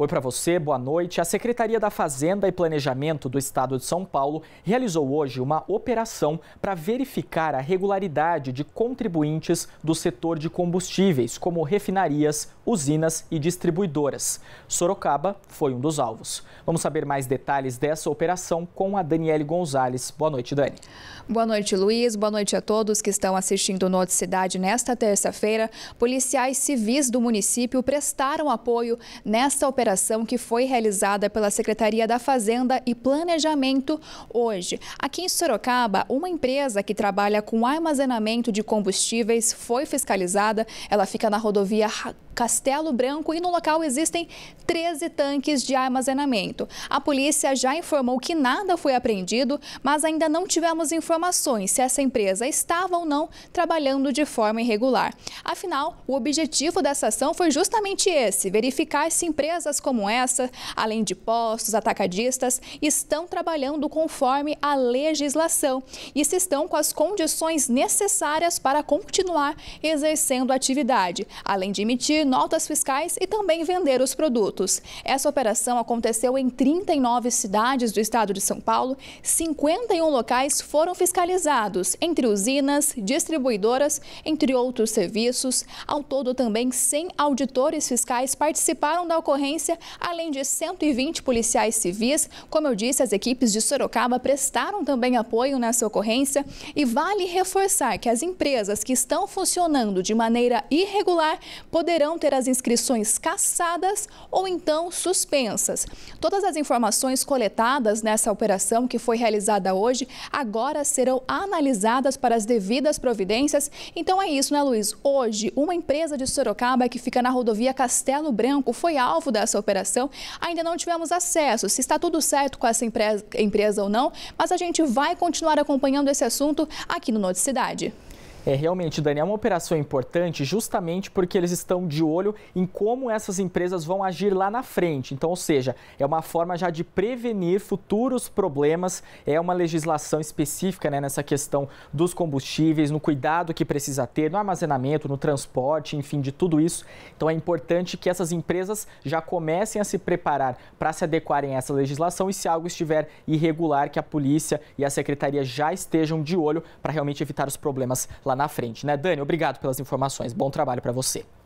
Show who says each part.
Speaker 1: Oi para você, boa noite. A Secretaria da Fazenda e Planejamento do Estado de São Paulo realizou hoje uma operação para verificar a regularidade de contribuintes do setor de combustíveis, como refinarias, usinas e distribuidoras. Sorocaba foi um dos alvos. Vamos saber mais detalhes dessa operação com a Daniele Gonzalez. Boa noite, Dani.
Speaker 2: Boa noite, Luiz. Boa noite a todos que estão assistindo o Noticidade Cidade nesta terça-feira. Policiais civis do município prestaram apoio nesta operação operação que foi realizada pela Secretaria da Fazenda e Planejamento hoje. Aqui em Sorocaba, uma empresa que trabalha com armazenamento de combustíveis foi fiscalizada. Ela fica na rodovia Castelo Branco e no local existem 13 tanques de armazenamento. A polícia já informou que nada foi apreendido, mas ainda não tivemos informações se essa empresa estava ou não trabalhando de forma irregular. Afinal, o objetivo dessa ação foi justamente esse: verificar se empresas como essa, além de postos, atacadistas, estão trabalhando conforme a legislação e se estão com as condições necessárias para continuar exercendo atividade, além de emitir notas fiscais e também vender os produtos. Essa operação aconteceu em 39 cidades do estado de São Paulo, 51 locais foram fiscalizados, entre usinas, distribuidoras, entre outros serviços. Ao todo, também 100 auditores fiscais participaram da ocorrência, além de 120 policiais civis. Como eu disse, as equipes de Sorocaba prestaram também apoio nessa ocorrência e vale reforçar que as empresas que estão funcionando de maneira irregular poderão poderão ter as inscrições cassadas ou então suspensas. Todas as informações coletadas nessa operação que foi realizada hoje agora serão analisadas para as devidas providências. Então é isso, né, Luiz? Hoje, uma empresa de Sorocaba que fica na rodovia Castelo Branco foi alvo dessa operação. Ainda não tivemos acesso se está tudo certo com essa empresa, empresa ou não, mas a gente vai continuar acompanhando esse assunto aqui no Noticidade.
Speaker 1: É, realmente, Dani, é uma operação importante justamente porque eles estão de olho em como essas empresas vão agir lá na frente. Então, ou seja, é uma forma já de prevenir futuros problemas, é uma legislação específica né, nessa questão dos combustíveis, no cuidado que precisa ter, no armazenamento, no transporte, enfim, de tudo isso. Então, é importante que essas empresas já comecem a se preparar para se adequarem a essa legislação e se algo estiver irregular, que a polícia e a secretaria já estejam de olho para realmente evitar os problemas lá lá na frente, né? Dani, obrigado pelas informações. Bom trabalho para você.